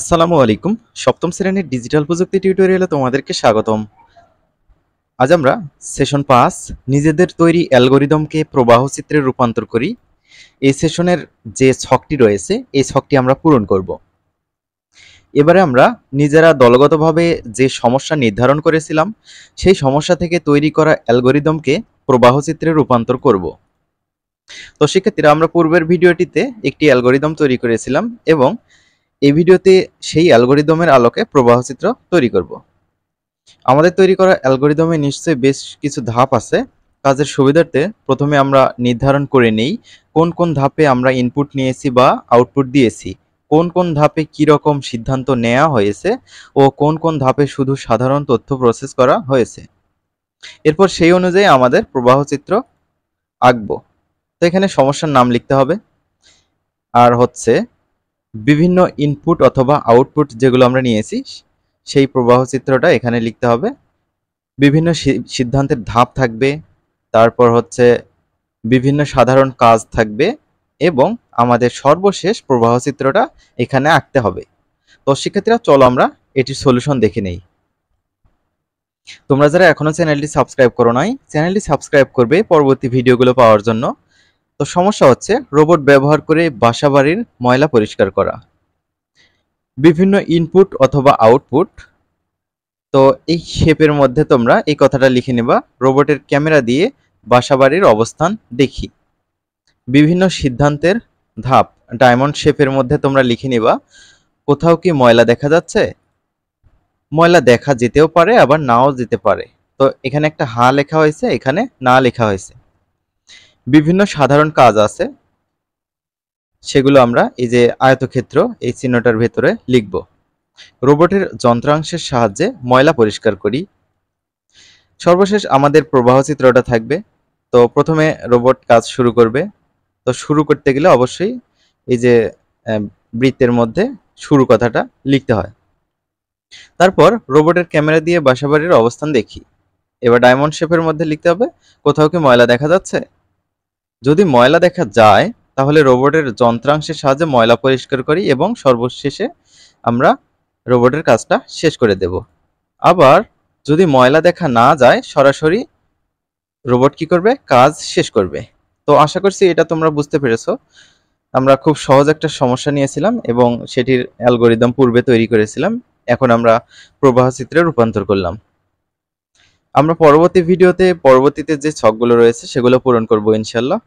আসসালামু আলাইকুম সপ্তম শ্রেণীর ডিজিটাল প্রযুক্তি টিউটোরিয়ালে তোমাদেরকে স্বাগতম আজ আমরা সেশন পাঁচ নিজেদের তৈরি অ্যালগোরিদমকে প্রবাহ চিত্রে রূপান্তর করি এই সেশনের যে ছকটি রয়েছে এই ছকটি আমরা পূরণ করব এবারে আমরা নিজেরা দলগতভাবে যে সমস্যা নির্ধারণ করেছিলাম সেই সমস্যা থেকে তৈরি করা অ্যালগোরিদমকে প্রবাহ চিত্রে রূপান্তর করব তো শিক্ষার্থীরা আমরা পূর্বের ভিডিওটিতে একটি অ্যালগোরিদম তৈরি করেছিলাম এবং এই ভিডিওতে সেই অ্যালগোরিদমের আলোকে প্রবাহ চিত্র তৈরি করব আমাদের তৈরি করা অ্যালগোরিদমে নিশ্চয়ই বেশ কিছু ধাপ আছে কাজের সুবিধার্থে প্রথমে আমরা নির্ধারণ করে নেই কোন কোন ধাপে আমরা ইনপুট নিয়েছি বা আউটপুট দিয়েছি কোন কোন ধাপে কি রকম সিদ্ধান্ত নেওয়া হয়েছে ও কোন কোন ধাপে শুধু সাধারণ তথ্য প্রসেস করা হয়েছে এরপর সেই অনুযায়ী আমাদের প্রবাহ চিত্র আঁকবো তো এখানে সমস্যার নাম লিখতে হবে আর হচ্ছে বিভিন্ন ইনপুট অথবা আউটপুট যেগুলো আমরা নিয়েছি সেই প্রবাহ চিত্রটা এখানে লিখতে হবে বিভিন্ন সিদ্ধান্তের ধাপ থাকবে তারপর হচ্ছে বিভিন্ন সাধারণ কাজ থাকবে এবং আমাদের সর্বশেষ প্রবাহ চিত্রটা এখানে আঁকতে হবে তো শিক্ষার্থীরা চলো আমরা এটির সলিউশন দেখে নেই তোমরা যারা এখনও চ্যানেলটি সাবস্ক্রাইব করো নাই চ্যানেলটি সাবস্ক্রাইব করবে পরবর্তী ভিডিওগুলো পাওয়ার জন্য তো সমস্যা হচ্ছে রোবট ব্যবহার করে বাসাবাড়ির ময়লা পরিষ্কার করা বিভিন্ন ইনপুট অথবা আউটপুট তো এই শেপের মধ্যে তোমরা এই কথাটা লিখে নেবা রোবটের ক্যামেরা দিয়ে বাসাবাড়ির অবস্থান দেখি বিভিন্ন সিদ্ধান্তের ধাপ ডায়মন্ড শেপের মধ্যে তোমরা লিখে নিবা কোথাও কি ময়লা দেখা যাচ্ছে ময়লা দেখা যেতেও পারে আবার নাও যেতে পারে তো এখানে একটা হা লেখা হয়েছে এখানে না লেখা হয়েছে বিভিন্ন সাধারণ কাজ আছে সেগুলো আমরা এই যে আয়তক্ষেত্র এই চিহ্নটার ভেতরে লিখব রোবটের যন্ত্রাংশের সাহায্যে ময়লা পরিষ্কার করি সর্বশেষ আমাদের প্রবাহ চিত্রটা থাকবে তো প্রথমে রোবট কাজ শুরু করবে তো শুরু করতে গেলে অবশ্যই এই যে বৃত্তের মধ্যে শুরু কথাটা লিখতে হয় তারপর রোবটের ক্যামেরা দিয়ে বাসাবাড়ির অবস্থান দেখি এবার ডায়মন্ড শেপের মধ্যে লিখতে হবে কোথাও কি ময়লা দেখা যাচ্ছে যদি ময়লা দেখা যায় তাহলে রোবটের যন্ত্রাংশের সাহায্যে ময়লা পরিষ্কার করি এবং সর্বশেষে আমরা রোবটের কাজটা শেষ করে দেব আবার যদি ময়লা দেখা না যায় সরাসরি রোবট কি করবে কাজ শেষ করবে তো আশা করছি এটা তোমরা বুঝতে পেরেছো আমরা খুব সহজ একটা সমস্যা নিয়েছিলাম এবং সেটির অ্যালগোরিদম পূর্বে তৈরি করেছিলাম এখন আমরা প্রবাহ চিত্রে রূপান্তর করলাম আমরা পরবর্তী ভিডিওতে পরবর্তীতে যে ছকগুলো রয়েছে সেগুলো পূরণ করবো ইনশাল্লাহ